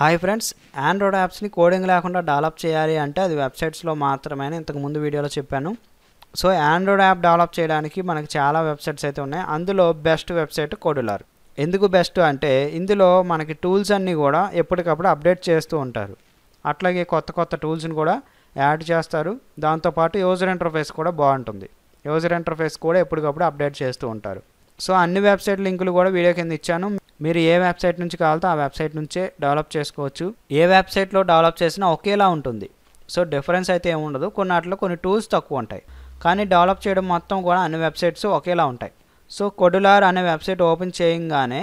hi friends android యాప్స్ని coding లేకుండా develop చేయాలి అంటే అది వెబ్సైట్స్లో మాత్రమే ఇంతకు ముందు వీడియోలో చెప్పాను సో ఆండ్రాయిడ్ యాప్ డెవలప్ చేయడానికి మనకు చాలా వెబ్సైట్స్ అయితే ఉన్నాయి అందులో బెస్ట్ వెబ్సైట్ కోడులార్ ఎందుకు బెస్ట్ అంటే ఇందులో మనకి టూల్స్ అన్నీ కూడా ఎప్పటికప్పుడు అప్డేట్ చేస్తూ ఉంటారు అట్లాగే కొత్త కొత్త టూల్స్ని కూడా యాడ్ చేస్తారు దాంతోపాటు యూజర్ ఇంటర్ఫేస్ కూడా బాగుంటుంది యూజర్ ఇంటర్ఫేస్ కూడా ఎప్పటికప్పుడు అప్డేట్ చేస్తూ ఉంటారు సో అన్ని వెబ్సైట్ లింకులు కూడా వీడియో కింద ఇచ్చాను మీరు ఏ వెబ్సైట్ నుంచి కావాలో ఆ వెబ్సైట్ నుంచే డెవలప్ చేసుకోవచ్చు ఏ వెబ్సైట్లో డెవలప్ చేసినా ఒకేలా ఉంటుంది సో డిఫరెన్స్ అయితే ఏమి ఉండదు వాటిలో కొన్ని టూల్స్ తక్కువ ఉంటాయి కానీ డెవలప్ చేయడం మొత్తం కూడా అన్ని వెబ్సైట్స్ ఒకేలా ఉంటాయి సో కొడులార్ అనే వెబ్సైట్ ఓపెన్ చేయంగానే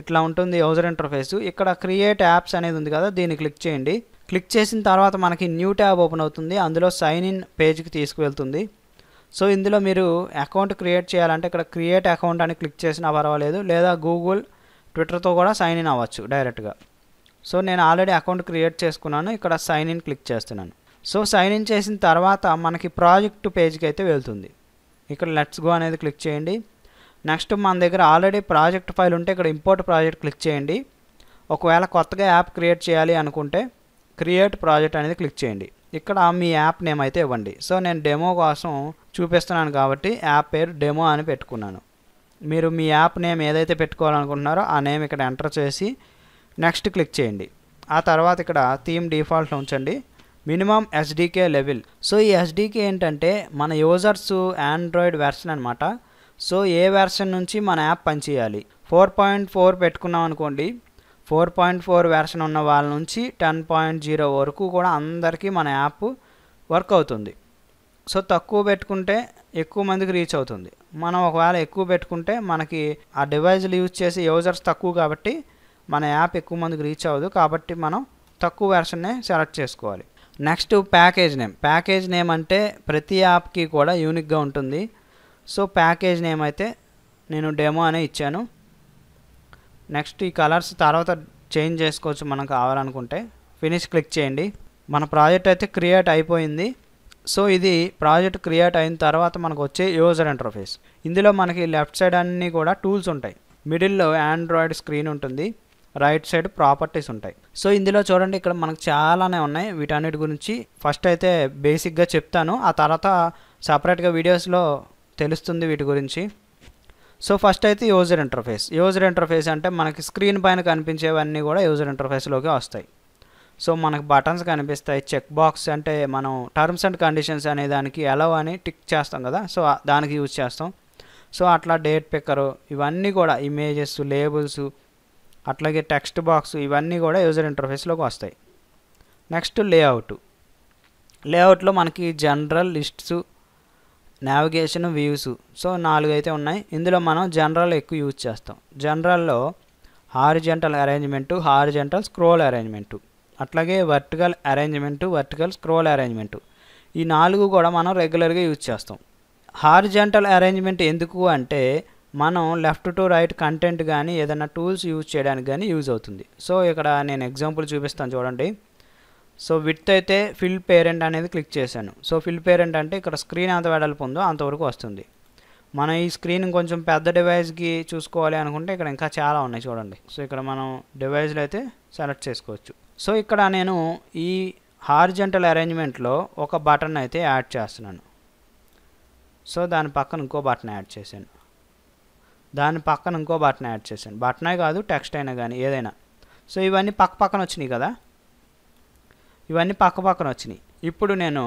ఇట్లా ఉంటుంది యూజర్ ఇంటర్ఫేస్ ఇక్కడ క్రియేట్ యాప్స్ అనేది ఉంది కదా దీన్ని క్లిక్ చేయండి క్లిక్ చేసిన తర్వాత మనకి న్యూ ట్యాబ్ ఓపెన్ అవుతుంది అందులో సైన్ ఇన్ పేజ్కి తీసుకువెళ్తుంది సో ఇందులో మీరు అకౌంట్ క్రియేట్ చేయాలంటే ఇక్కడ క్రియేట్ అకౌంట్ అని క్లిక్ చేసినా పర్వాలేదు లేదా గూగుల్ ట్విట్టర్తో కూడా సైన్ ఇన్ అవ్వచ్చు డైరెక్ట్గా సో నేను ఆల్రెడీ అకౌంట్ క్రియేట్ చేసుకున్నాను ఇక్కడ సైన్ ఇన్ క్లిక్ చేస్తున్నాను సో సైన్ ఇన్ చేసిన తర్వాత మనకి ప్రాజెక్ట్ పేజ్కి అయితే వెళ్తుంది ఇక్కడ లెట్స్ గో అనేది క్లిక్ చేయండి నెక్స్ట్ మన దగ్గర ఆల్రెడీ ప్రాజెక్ట్ ఫైల్ ఉంటే ఇక్కడ ఇంపోర్ట్ ప్రాజెక్ట్ క్లిక్ చేయండి ఒకవేళ కొత్తగా యాప్ క్రియేట్ చేయాలి అనుకుంటే క్రియేట్ ప్రాజెక్ట్ అనేది క్లిక్ చేయండి ఇక్కడ మీ యాప్ నేమ్ అయితే ఇవ్వండి సో నేను డెమో కోసం చూపిస్తున్నాను కాబట్టి యాప్ పేరు డెమో అని పెట్టుకున్నాను మీరు మీ యాప్ నేమ్ ఏదైతే పెట్టుకోవాలనుకుంటున్నారో ఆ నేమ్ ఇక్కడ ఎంటర్ చేసి నెక్స్ట్ క్లిక్ చేయండి ఆ తర్వాత ఇక్కడ థీమ్ డిఫాల్ట్లో ఉంచండి మినిమం ఎస్డికే లెవెల్ సో ఈ ఎస్డీకే ఏంటంటే మన యూజర్స్ ఆండ్రాయిడ్ వెర్షన్ అనమాట సో ఏ వెర్షన్ నుంచి మన యాప్ పనిచేయాలి ఫోర్ పాయింట్ ఫోర్ పెట్టుకున్నాం అనుకోండి ఫోర్ పాయింట్ ఫోర్ వెర్షన్ ఉన్న వాళ్ళ నుంచి టెన్ పాయింట్ జీరో వరకు కూడా అందరికీ మన యాప్ వర్క్ అవుతుంది సో తక్కువ పెట్టుకుంటే ఎక్కువ మందికి రీచ్ అవుతుంది మనం ఒకవేళ ఎక్కువ పెట్టుకుంటే మనకి ఆ డివైజ్లు యూజ్ చేసి యూజర్స్ తక్కువ కాబట్టి మన యాప్ ఎక్కువ మందికి రీచ్ అవ్వదు కాబట్టి మనం తక్కువ వెర్షన్నే సెలెక్ట్ చేసుకోవాలి next package name package name అంటే ప్రతి యాప్కి కూడా యూనిక్గా ఉంటుంది సో ప్యాకేజ్ నేమ్ అయితే నేను డెమో అనే ఇచ్చాను నెక్స్ట్ ఈ కలర్స్ తర్వాత చేంజ్ చేసుకోవచ్చు మనకు కావాలనుకుంటే ఫినిష్ క్లిక్ చేయండి మన ప్రాజెక్ట్ అయితే క్రియేట్ అయిపోయింది సో ఇది ప్రాజెక్ట్ క్రియేట్ అయిన తర్వాత మనకు వచ్చే యూజర్ ఇంటర్ఫేస్ ఇందులో మనకి లెఫ్ట్ సైడ్ అన్నీ కూడా టూల్స్ ఉంటాయి మిడిల్లో ఆండ్రాయిడ్ స్క్రీన్ ఉంటుంది రైట్ సైడ్ ప్రాపర్టీస్ ఉంటాయి సో ఇందులో చూడండి ఇక్కడ మనకు చాలానే ఉన్నాయి వీటన్నిటి గురించి ఫస్ట్ అయితే బేసిక్గా చెప్తాను ఆ తర్వాత సపరేట్గా వీడియోస్లో తెలుస్తుంది వీటి గురించి సో ఫస్ట్ అయితే యూజర్ ఇంటర్ఫేస్ యూజర్ ఇంటర్ఫేస్ అంటే మనకి స్క్రీన్ పైన కనిపించేవన్నీ కూడా యూజర్ ఇంటర్ఫేస్లోకి వస్తాయి సో మనకు బటన్స్ కనిపిస్తాయి చెక్ బాక్స్ అంటే మనం టర్మ్స్ అండ్ కండిషన్స్ అనే దానికి ఎలా అని టిక్ చేస్తాం కదా సో దానికి యూజ్ చేస్తాం సో అట్లా డేట్ పిక్కరు ఇవన్నీ కూడా ఇమేజెస్ లేబుల్స్ అట్లాగే టెక్స్ట్ బాక్స్ ఇవన్నీ కూడా యూజర్ ఇంటర్ఫేస్లోకి వస్తాయి నెక్స్ట్ లేఅవుట్ లేఅవుట్లో మనకి general lists navigation views so నాలుగు అయితే ఉన్నాయి ఇందులో మనం జనరల్ ఎక్కువ యూజ్ చేస్తాం జనరల్లో horizontal arrangement horizontal scroll arrangement అట్లాగే vertical arrangement vertical scroll arrangement ఈ నాలుగు కూడా మనం రెగ్యులర్గా యూజ్ చేస్తాం హార్జెంటల్ అరేంజ్మెంట్ ఎందుకు అంటే మనం లెఫ్ట్ టు రైట్ కంటెంట్ కానీ ఏదైనా టూల్స్ యూజ్ చేయడానికి కానీ యూజ్ అవుతుంది సో ఇక్కడ నేను ఎగ్జాంపుల్ చూపిస్తాను చూడండి సో విత్ అయితే ఫిల్ పేరెంట్ అనేది క్లిక్ చేశాను సో ఫిల్ పేరెంట్ అంటే ఇక్కడ స్క్రీన్ ఎంత వెడల్పు ఉందో అంతవరకు వస్తుంది మనం ఈ స్క్రీన్ కొంచెం పెద్ద డివైస్కి చూసుకోవాలి అనుకుంటే ఇక్కడ ఇంకా చాలా ఉన్నాయి చూడండి సో ఇక్కడ మనం డివైస్లు అయితే సెలెక్ట్ చేసుకోవచ్చు సో ఇక్కడ నేను ఈ హార్జెంటల్ అరేంజ్మెంట్లో ఒక బటన్ అయితే యాడ్ చేస్తున్నాను సో దాని పక్కన ఇంకో బటన్ యాడ్ చేశాను దాని పక్కన ఇంకో బటన్ యాడ్ చేశాను బటనే కాదు టెక్స్ట్ అయినా కానీ ఏదైనా సో ఇవన్నీ పక్క పక్కన వచ్చినాయి కదా ఇవన్నీ పక్క పక్కన వచ్చినాయి ఇప్పుడు నేను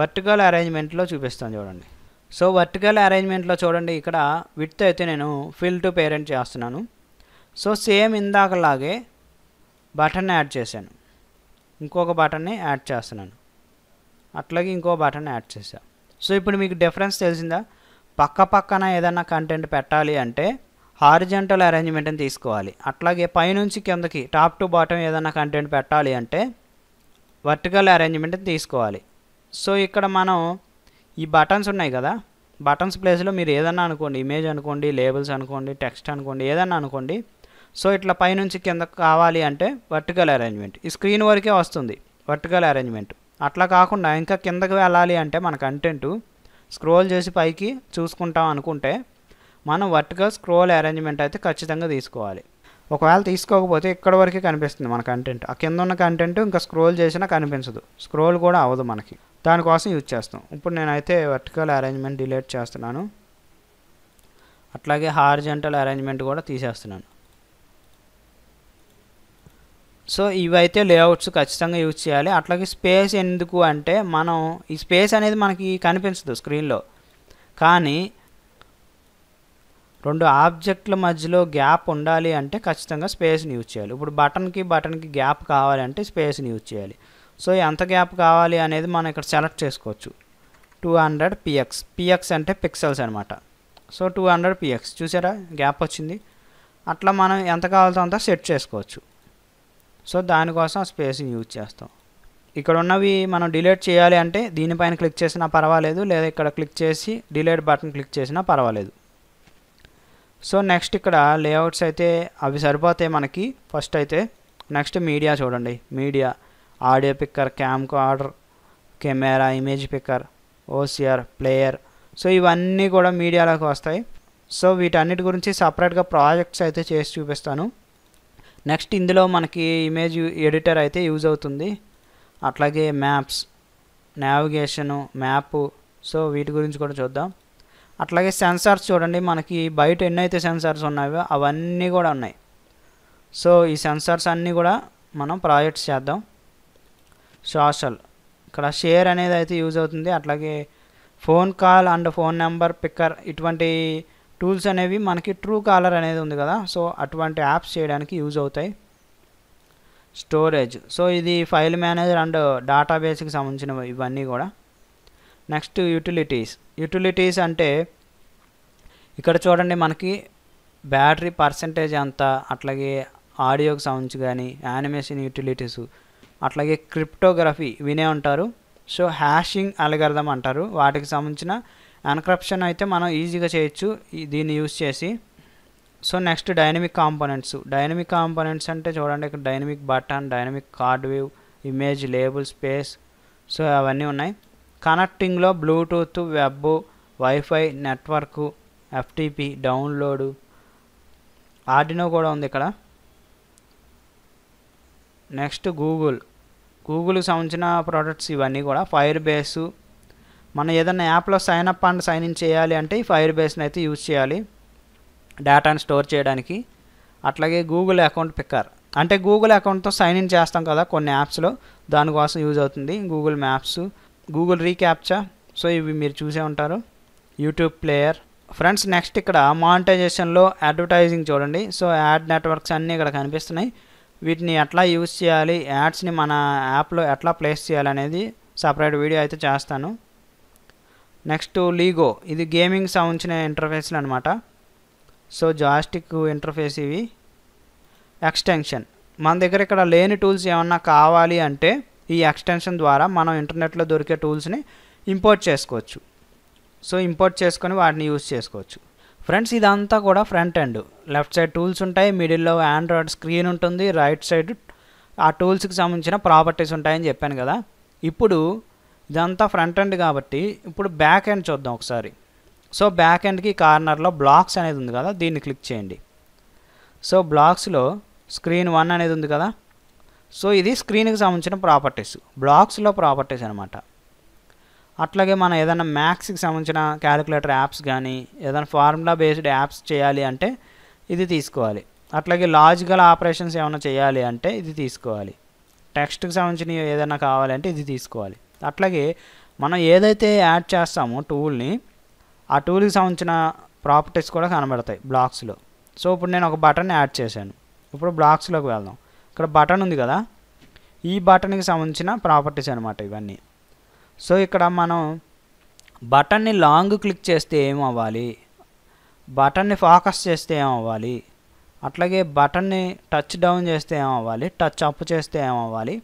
వర్టికల్ అరేంజ్మెంట్లో చూపిస్తాను చూడండి సో వర్టికల్ అరేంజ్మెంట్లో చూడండి ఇక్కడ విత్ అయితే నేను ఫిల్ టు పేరెంట్ చేస్తున్నాను సో సేమ్ ఇందాకలాగే బటన్ యాడ్ చేశాను ఇంకొక బటన్ని యాడ్ చేస్తున్నాను అట్లాగే ఇంకో బటన్ యాడ్ చేశా సో ఇప్పుడు మీకు డిఫరెన్స్ తెలిసిందా పక్క పక్కన ఏదైనా కంటెంట్ పెట్టాలి అంటే హారిజెంటల్ అరేంజ్మెంట్ని తీసుకోవాలి అట్లాగే పైనుంచి కిందకి టాప్ టు బాటమ్ ఏదైనా కంటెంట్ పెట్టాలి అంటే వర్టికల్ అరేంజ్మెంట్ని తీసుకోవాలి సో ఇక్కడ మనం ఈ బటన్స్ ఉన్నాయి కదా బటన్స్ ప్లేస్లో మీరు ఏదన్నా అనుకోండి ఇమేజ్ అనుకోండి లేబుల్స్ అనుకోండి టెక్స్ట్ అనుకోండి ఏదన్నా అనుకోండి సో ఇట్లా పైనుంచి కింద కావాలి అంటే వర్టికల్ అరేంజ్మెంట్ ఈ స్క్రీన్ వరకే వస్తుంది వర్టికల్ అరేంజ్మెంట్ అట్లా కాకుండా ఇంకా కిందకి వెళ్ళాలి అంటే మన కంటెంట్ స్క్రోల్ చేసి పైకి చూసుకుంటాం అనుకుంటే మనం వర్టికల్ స్క్రోల్ అరేంజ్మెంట్ అయితే ఖచ్చితంగా తీసుకోవాలి ఒకవేళ తీసుకోకపోతే ఇక్కడ వరకే కనిపిస్తుంది మన కంటెంట్ ఆ కింద ఉన్న కంటెంట్ ఇంకా స్క్రోల్ చేసినా కనిపించదు స్క్రోల్ కూడా అవ్వదు మనకి దానికోసం యూజ్ చేస్తాం ఇప్పుడు నేనైతే వర్టికల్ అరేంజ్మెంట్ డిలీట్ చేస్తున్నాను అట్లాగే హార్జెంటల్ అరేంజ్మెంట్ కూడా తీసేస్తున్నాను సో ఇవైతే లేఅవుట్స్ ఖచ్చితంగా యూజ్ చేయాలి అట్లాగే స్పేస్ ఎందుకు అంటే మనం ఈ స్పేస్ అనేది మనకి కనిపించదు స్క్రీన్లో కానీ రెండు ఆబ్జెక్ట్ల మధ్యలో గ్యాప్ ఉండాలి అంటే ఖచ్చితంగా స్పేస్ని యూజ్ చేయాలి ఇప్పుడు బటన్కి బటన్కి గ్యాప్ కావాలంటే స్పేస్ని యూజ్ చేయాలి సో ఎంత గ్యాప్ కావాలి అనేది మనం ఇక్కడ సెలెక్ట్ చేసుకోవచ్చు టూ హండ్రెడ్ పిఎక్స్ పిఎక్స్ అంటే పిక్సెల్స్ అనమాట సో టూ హండ్రెడ్ పిఎక్స్ చూసారా గ్యాప్ వచ్చింది అట్లా మనం ఎంత కావాలో అంతా సెట్ చేసుకోవచ్చు సో దానికోసం స్పేస్ని యూజ్ చేస్తాం ఇక్కడ ఉన్నవి మనం డిలీట్ చేయాలి అంటే దీనిపైన క్లిక్ చేసినా పర్వాలేదు లేదా ఇక్కడ క్లిక్ చేసి డిలీట్ బటన్ క్లిక్ చేసినా పర్వాలేదు సో నెక్స్ట్ ఇక్కడ లేఅవుట్స్ అయితే అవి సరిపోతాయి మనకి ఫస్ట్ అయితే నెక్స్ట్ మీడియా చూడండి media audio picker camcorder camera image picker OCR player so ఇవన్నీ కూడా మీడియాలోకి వస్తాయి సో వీటన్నిటి గురించి సపరేట్గా ప్రాజెక్ట్స్ అయితే చేసి చూపిస్తాను నెక్స్ట్ ఇందులో మనకి ఇమేజ్ ఎడిటర్ అయితే యూజ్ అవుతుంది అట్లాగే మ్యాప్స్ నావిగేషను మ్యాప్ సో వీటి గురించి కూడా చూద్దాం అట్లాగే సెన్సార్స్ చూడండి మనకి బయట ఎన్నైతే సెన్సార్స్ ఉన్నాయో అవన్నీ కూడా ఉన్నాయి సో ఈ సెన్సార్స్ అన్నీ కూడా మనం ప్రాజెక్ట్స్ చేద్దాం సోషల్ ఇక్కడ షేర్ అనేది అయితే యూజ్ అవుతుంది అట్లాగే phone call and phone number picker ఇటువంటి టూల్స్ అనేవి మనకి ట్రూ కాలర్ అనేది ఉంది కదా సో అటువంటి యాప్స్ చేయడానికి యూజ్ అవుతాయి స్టోరేజ్ సో ఇది ఫైల్ మేనేజర్ అండ్ డేటాబేస్కి సంబంధించిన ఇవన్నీ కూడా నెక్స్ట్ యూటిలిటీస్ యూటిలిటీస్ అంటే ఇక్కడ చూడండి మనకి బ్యాటరీ పర్సంటేజ్ ఎంత అట్లాగే ఆడియోకి సంబంధించి కానీ యానిమేషన్ యూటిలిటీస్ అట్లాగే క్రిప్టోగ్రఫీ వినే ఉంటారు సో హ్యాషింగ్ అలగర్థం అంటారు వాటికి సంబంధించిన అన్క్రప్షన్ అయితే మనం ఈజీగా చేయొచ్చు దీన్ని యూజ్ చేసి so next dynamic components dynamic components అంటే చూడండి ఇక్కడ dynamic button dynamic card view image label space so అవన్నీ ఉన్నాయి కనెక్టింగ్లో Bluetooth web WiFi network FTP download Arduino కూడా ఉంది ఇక్కడ నెక్స్ట్ గూగుల్ గూగుల్కి సంబంధించిన ప్రోడక్ట్స్ ఇవన్నీ కూడా ఫైర్ బేసు మనం ఏదైనా యాప్లో sign up and sign in చేయాలి అంటే ఈ ఫైర్ బేస్ని అయితే యూజ్ చేయాలి డేటాని స్టోర్ చేయడానికి అట్లాగే గూగుల్ అకౌంట్ పిక్కర్ అంటే గూగుల్ అకౌంట్తో సైన్ ఇన్ చేస్తాం కదా కొన్ని యాప్స్లో దానికోసం యూజ్ అవుతుంది Google Maps Google reCAPTCHA so ఇవి మీరు చూసే ఉంటారు యూట్యూబ్ ప్లేయర్ ఫ్రెండ్స్ నెక్స్ట్ ఇక్కడ మానిటైజేషన్లో అడ్వర్టైజింగ్ చూడండి సో యాడ్ నెట్వర్క్స్ అన్నీ ఇక్కడ కనిపిస్తున్నాయి వీటిని ఎట్లా యూజ్ చేయాలి యాడ్స్ని మన యాప్లో ఎట్లా ప్లేస్ చేయాలి అనేది సపరేట్ వీడియో అయితే చేస్తాను నెక్స్ట్ లీగో ఇది గేమింగ్ సంబంధించిన ఇంటర్ఫేస్లు అనమాట సో జాస్టిక్ ఇంటర్ఫేస్ ఇవి ఎక్స్టెన్షన్ మన దగ్గర ఇక్కడ లేని టూల్స్ ఏమన్నా కావాలి అంటే ఈ ఎక్స్టెన్షన్ ద్వారా మనం ఇంటర్నెట్లో దొరికే టూల్స్ని ఇంపోర్ట్ చేసుకోవచ్చు సో ఇంపోర్ట్ చేసుకొని వాటిని యూజ్ చేసుకోవచ్చు ఫ్రెండ్స్ ఇదంతా కూడా front and left side tools ఉంటాయి మిడిల్లో ఆండ్రాయిడ్ స్క్రీన్ ఉంటుంది రైట్ సైడ్ ఆ టూల్స్కి సంబంధించిన ప్రాపర్టీస్ ఉంటాయని చెప్పాను కదా ఇప్పుడు ఇదంతా ఫ్రంట్ ఎండ్ కాబట్టి ఇప్పుడు బ్యాక్ ఎండ్ చూద్దాం ఒకసారి సో బ్యాక్ ఎండ్కి కార్నర్లో బ్లాక్స్ అనేది ఉంది కదా దీన్ని క్లిక్ చేయండి సో బ్లాక్స్లో స్క్రీన్ వన్ అనేది ఉంది కదా సో ఇది స్క్రీన్కి సంబంధించిన ప్రాపర్టీస్ బ్లాక్స్లో ప్రాపర్టీస్ అనమాట అట్లాగే మనం ఏదైనా మ్యాథ్స్కి సంబంధించిన క్యాలిక్యులేటర్ యాప్స్ కానీ ఏదైనా ఫార్ములా బేస్డ్ యాప్స్ చేయాలి అంటే ఇది తీసుకోవాలి అట్లాగే లాజికల్ ఆపరేషన్స్ ఏమైనా చేయాలి అంటే ఇది తీసుకోవాలి టెక్స్ట్కి సంబంధించిన ఏదైనా కావాలంటే ఇది తీసుకోవాలి అట్లాగే మనం ఏదైతే యాడ్ చేస్తామో టూల్ని ఆ టూల్కి సంబంధించిన ప్రాపర్టీస్ కూడా కనబడతాయి బ్లాక్స్లో సో ఇప్పుడు నేను ఒక బటన్ యాడ్ చేశాను ఇప్పుడు బ్లాక్స్లోకి వెళ్దాం ఇక్కడ బటన్ ఉంది కదా ఈ బటన్కి సంబంధించిన ప్రాపర్టీస్ అనమాట ఇవన్నీ సో ఇక్కడ మనం బటన్ని లాంగ్ క్లిక్ చేస్తే ఏమవ్వాలి బటన్ని ఫోకస్ చేస్తే ఏమవ్వాలి అట్లాగే బటన్ని టచ్ డౌన్ చేస్తే ఏమవ్వాలి టచ్ అప్ చేస్తే ఏమవ్వాలి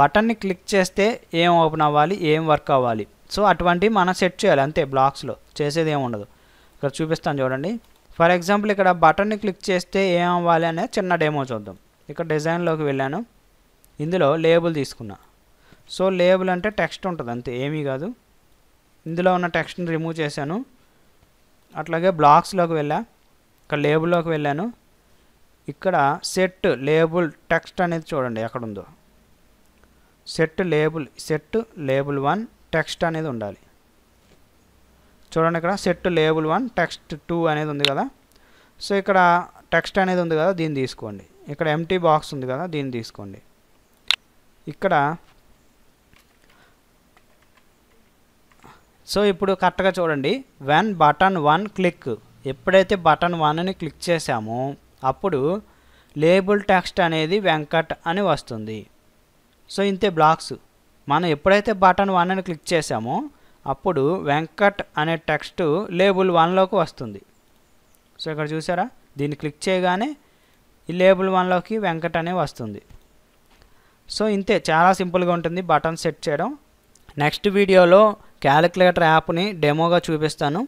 బటన్ని క్లిక్ చేస్తే ఏం ఓపెన్ అవ్వాలి ఏం వర్క్ అవ్వాలి సో అటువంటివి మనం సెట్ చేయాలి అంతే బ్లాక్స్లో చేసేది ఏమి ఉండదు ఇక్కడ చూపిస్తాను చూడండి ఫర్ ఎగ్జాంపుల్ ఇక్కడ బటన్ని క్లిక్ చేస్తే ఏం అవ్వాలి అనేది చిన్న డెమో చూద్దాం ఇక్కడ డిజైన్లోకి వెళ్ళాను ఇందులో లేబుల్ తీసుకున్నా సో లేబుల్ అంటే టెక్స్ట్ ఉంటుంది అంతే ఏమీ కాదు ఇందులో ఉన్న టెక్స్ట్ని రిమూవ్ చేశాను అట్లాగే బ్లాక్స్లోకి వెళ్ళా ఇక్కడ లేబుల్లోకి వెళ్ళాను ఇక్కడ సెట్ లేబుల్ టెక్స్ట్ అనేది చూడండి ఎక్కడుందో set label set label one text అనేది ఉండాలి చూడండి ఇక్కడ set label one text two అనేది ఉంది కదా సో ఇక్కడ టెక్స్ట్ అనేది ఉంది కదా దీన్ని తీసుకోండి ఇక్కడ ఎంటీ బాక్స్ ఉంది కదా దీన్ని తీసుకోండి ఇక్కడ సో ఇప్పుడు కరెక్ట్గా చూడండి వెన్ బటన్ వన్ క్లిక్ ఎప్పుడైతే బటన్ వన్ అని క్లిక్ చేసామో అప్పుడు లేబుల్ టెక్స్ట్ అనేది వెంకట్ అని వస్తుంది సో ఇంతే బ్లాక్స్ మనం ఎప్పుడైతే బటన్ వన్ అని క్లిక్ చేసామో అప్పుడు వెంకట్ అనే టెక్స్ట్ లేబుల్ వన్లోకి వస్తుంది సో ఇక్కడ చూసారా దీన్ని క్లిక్ చేయగానే ఈ లేబుల్ వన్లోకి వెంకట్ అనే వస్తుంది సో ఇంతే చాలా సింపుల్గా ఉంటుంది బటన్ సెట్ చేయడం నెక్స్ట్ వీడియోలో క్యాలిక్యులేటర్ యాప్ని డెమోగా చూపిస్తాను